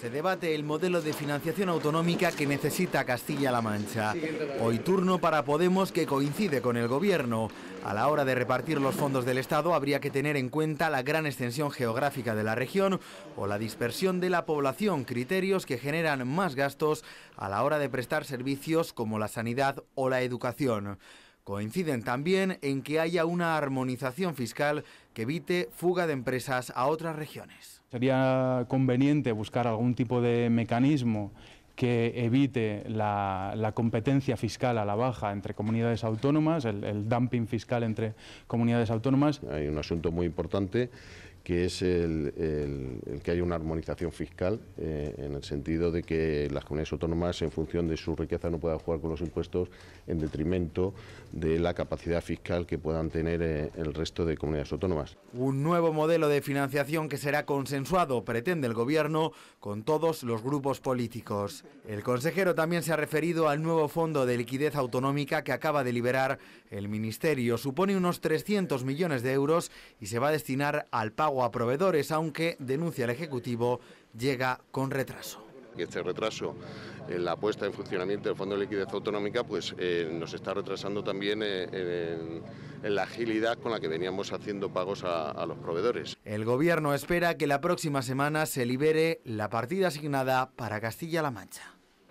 se debate el modelo de financiación autonómica que necesita Castilla-La Mancha. Hoy turno para Podemos que coincide con el Gobierno. A la hora de repartir los fondos del Estado habría que tener en cuenta la gran extensión geográfica de la región o la dispersión de la población, criterios que generan más gastos a la hora de prestar servicios como la sanidad o la educación. Coinciden también en que haya una armonización fiscal que evite fuga de empresas a otras regiones. Sería conveniente buscar algún tipo de mecanismo que evite la, competencia fiscal a la baja entre comunidades autónomas, el dumping fiscal entre comunidades autónomas. Hay un asunto muy importante que es el, que haya una armonización fiscal, eh, en el sentido de que las comunidades autónomas, en función de su riqueza, no puedan jugar con los impuestos en detrimento de la capacidad fiscal que puedan tener eh, el resto de comunidades autónomas. Un nuevo modelo de financiación que será consensuado, pretende el Gobierno, con todos los grupos políticos. El consejero también se ha referido al nuevo fondo de liquidez autonómica que acaba de liberar el Ministerio. Supone unos 300 millones de euros y se va a destinar al pago o a proveedores, aunque, denuncia el Ejecutivo, llega con retraso este retraso en la puesta en funcionamiento del Fondo de Liquidez Autonómica pues eh, nos está retrasando también eh, en, la agilidad con la que veníamos haciendo pagos a los proveedores. El Gobierno espera que la próxima semana se libere la partida asignada para Castilla-La Mancha.